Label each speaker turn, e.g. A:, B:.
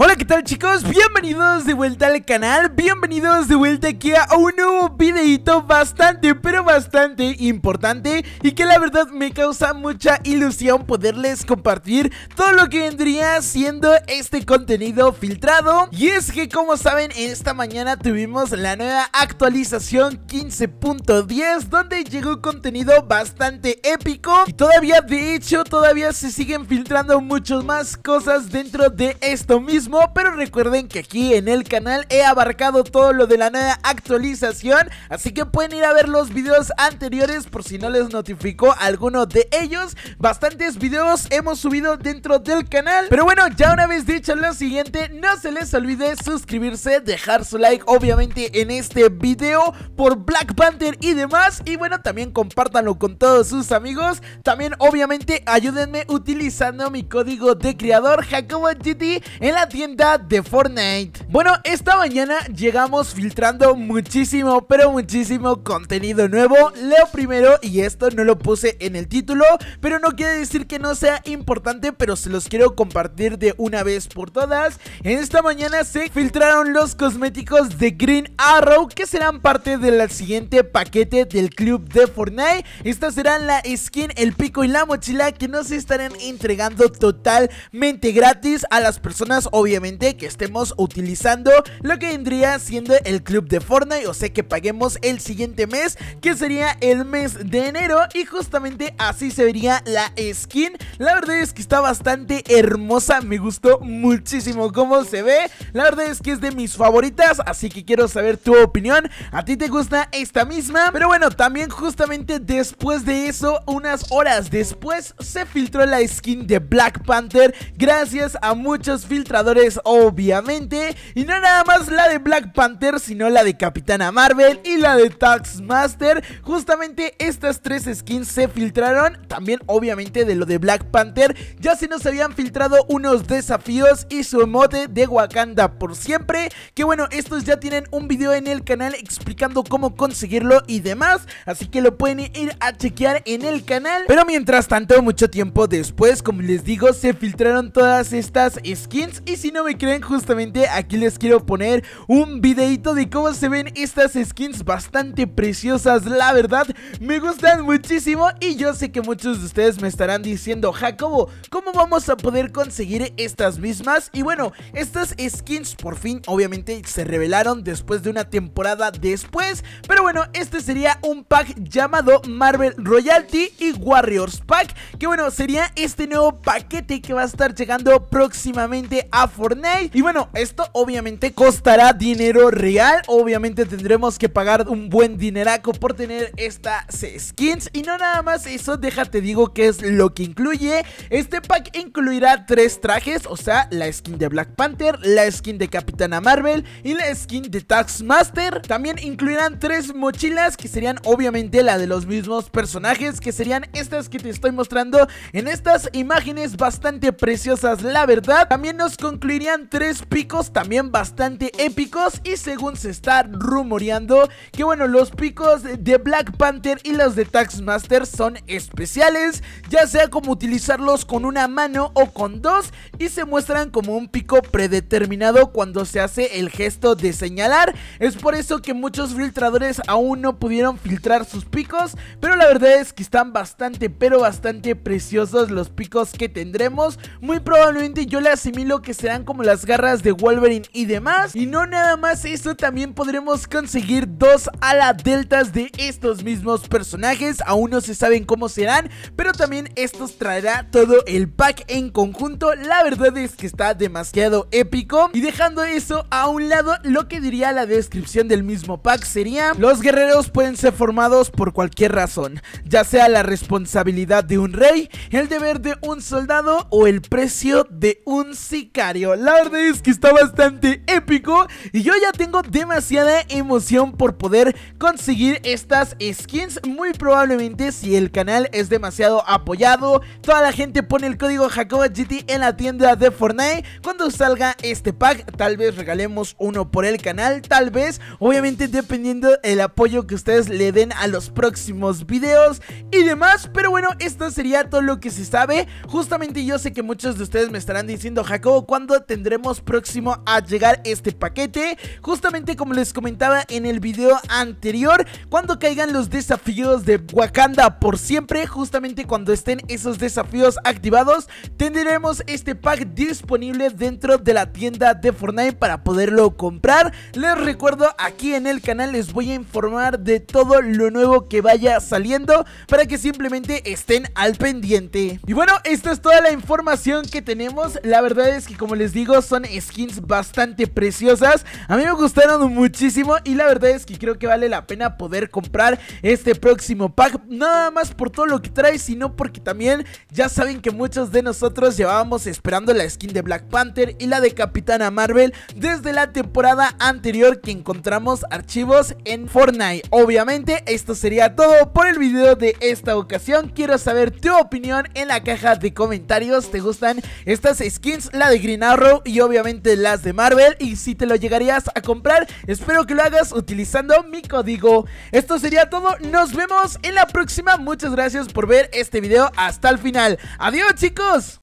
A: Hola, ¿qué tal chicos? Bienvenidos de vuelta al canal, bienvenidos de vuelta aquí a un nuevo videito bastante, pero bastante importante y que la verdad me causa mucha ilusión poderles compartir todo lo que vendría siendo este contenido filtrado y es que como saben esta mañana tuvimos la nueva actualización 15.10 donde llegó contenido bastante épico y todavía de hecho todavía se siguen filtrando muchas más cosas dentro de esto mismo pero recuerden que aquí en el canal he abarcado todo lo de la nueva actualización, así que pueden ir a ver los videos anteriores por si no les notificó alguno de ellos. Bastantes videos hemos subido dentro del canal, pero bueno, ya una vez dicho lo siguiente, no se les olvide suscribirse, dejar su like obviamente en este video por Black Panther y demás, y bueno, también compártanlo con todos sus amigos, también obviamente ayúdenme utilizando mi código de creador JacoboGT en la tienda de Fortnite. Bueno, esta mañana llegamos filtrando muchísimo, pero muchísimo contenido nuevo. Leo primero y esto no lo puse en el título, pero no quiere decir que no sea importante, pero se los quiero compartir de una vez por todas. En esta mañana se filtraron los cosméticos de Green Arrow que serán parte del siguiente paquete del club de Fortnite. Estas serán la skin, el pico y la mochila que nos estarán entregando totalmente gratis a las personas, obviamente obviamente que estemos utilizando lo que vendría siendo el club de Fortnite, o sea que paguemos el siguiente mes, que sería el mes de enero y justamente así se vería la skin. La verdad es que está bastante hermosa, me gustó muchísimo cómo se ve. La verdad es que es de mis favoritas, así que quiero saber tu opinión. ¿A ti te gusta esta misma? Pero bueno, también justamente después de eso, unas horas después, se filtró la skin de Black Panther gracias a muchos filtradores obviamente. Y no nada más la de Black Panther, sino la de Capitana Marvel y la de Taxmaster. Justamente estas tres skins se filtraron. También, obviamente, de lo de Black Panther. Ya se nos habían filtrado unos desafíos y su mote de Wakanda por siempre. Que bueno, estos ya tienen un video en el canal explicando cómo conseguirlo y demás. Así que lo pueden ir a chequear en el canal. Pero mientras tanto, mucho tiempo después, como les digo, se filtraron todas estas skins y si si no me creen, justamente aquí les quiero poner un videito de cómo se ven estas skins bastante preciosas. La verdad, me gustan muchísimo y yo sé que muchos de ustedes me estarán diciendo, Jacobo, ¿cómo vamos a poder conseguir estas mismas? Y bueno, estas skins por fin, obviamente, se revelaron después de una temporada después. Pero bueno, este sería un pack llamado Marvel Royalty y Warriors Pack, que bueno, sería este nuevo paquete que va a estar llegando próximamente a Fortnite. Y bueno, esto obviamente costará dinero real. Obviamente tendremos que pagar un buen dineraco por tener estas skins. Y no nada más eso, déjate digo que es lo que incluye. Este pack incluirá tres trajes, o sea, la skin de Black Panther, la skin de Capitana Marvel y la skin de Master También incluirán tres mochilas que serían obviamente la de los mismos personajes, que serían estas que te estoy mostrando en estas imágenes bastante preciosas, la verdad. También nos con incluirían tres picos también bastante épicos y según se está rumoreando que bueno los picos de Black Panther y los de Taxmaster son especiales ya sea como utilizarlos con una mano o con dos y se muestran como un pico predeterminado cuando se hace el gesto de señalar es por eso que muchos filtradores aún no pudieron filtrar sus picos pero la verdad es que están bastante pero bastante preciosos los picos que tendremos muy probablemente yo le asimilo que se serán como las garras de Wolverine y demás. Y no nada más eso, también podremos conseguir dos ala deltas de estos mismos personajes. Aún no se saben cómo serán, pero también estos traerá todo el pack en conjunto. La verdad es que está demasiado épico. Y dejando eso a un lado, lo que diría la descripción del mismo pack sería, los guerreros pueden ser formados por cualquier razón, ya sea la responsabilidad de un rey, el deber de un soldado o el precio de un sicario. La verdad es que está bastante épico y yo ya tengo demasiada emoción por poder conseguir estas skins. Muy probablemente si el canal es demasiado apoyado, toda la gente pone el código GT en la tienda de Fortnite. Cuando salga este pack, tal vez regalemos uno por el canal, tal vez, obviamente dependiendo el apoyo que ustedes le den a los próximos videos y demás. Pero bueno, esto sería todo lo que se sabe. Justamente yo sé que muchos de ustedes me estarán diciendo, Jacobo, cuando tendremos próximo a llegar este paquete. Justamente como les comentaba en el video anterior, cuando caigan los desafíos de Wakanda por siempre, justamente cuando estén esos desafíos activados, tendremos este pack disponible dentro de la tienda de Fortnite para poderlo comprar. Les recuerdo, aquí en el canal les voy a informar de todo lo nuevo que vaya saliendo para que simplemente estén al pendiente. Y bueno, esta es toda la información que tenemos. La verdad es que como les digo, son skins bastante preciosas. A mí me gustaron muchísimo y la verdad es que creo que vale la pena poder comprar este próximo pack. Nada más por todo lo que trae, sino porque también ya saben que muchos de nosotros llevábamos esperando la skin de Black Panther y la de Capitana Marvel desde la temporada anterior que encontramos archivos en Fortnite. Obviamente esto sería todo por el video de esta ocasión. Quiero saber tu opinión en la caja de comentarios. ¿Te gustan estas skins? La de Green y obviamente las de Marvel. Y si te lo llegarías a comprar, espero que lo hagas utilizando mi código. Esto sería todo, nos vemos en la próxima. Muchas gracias por ver este video hasta el final. Adiós chicos.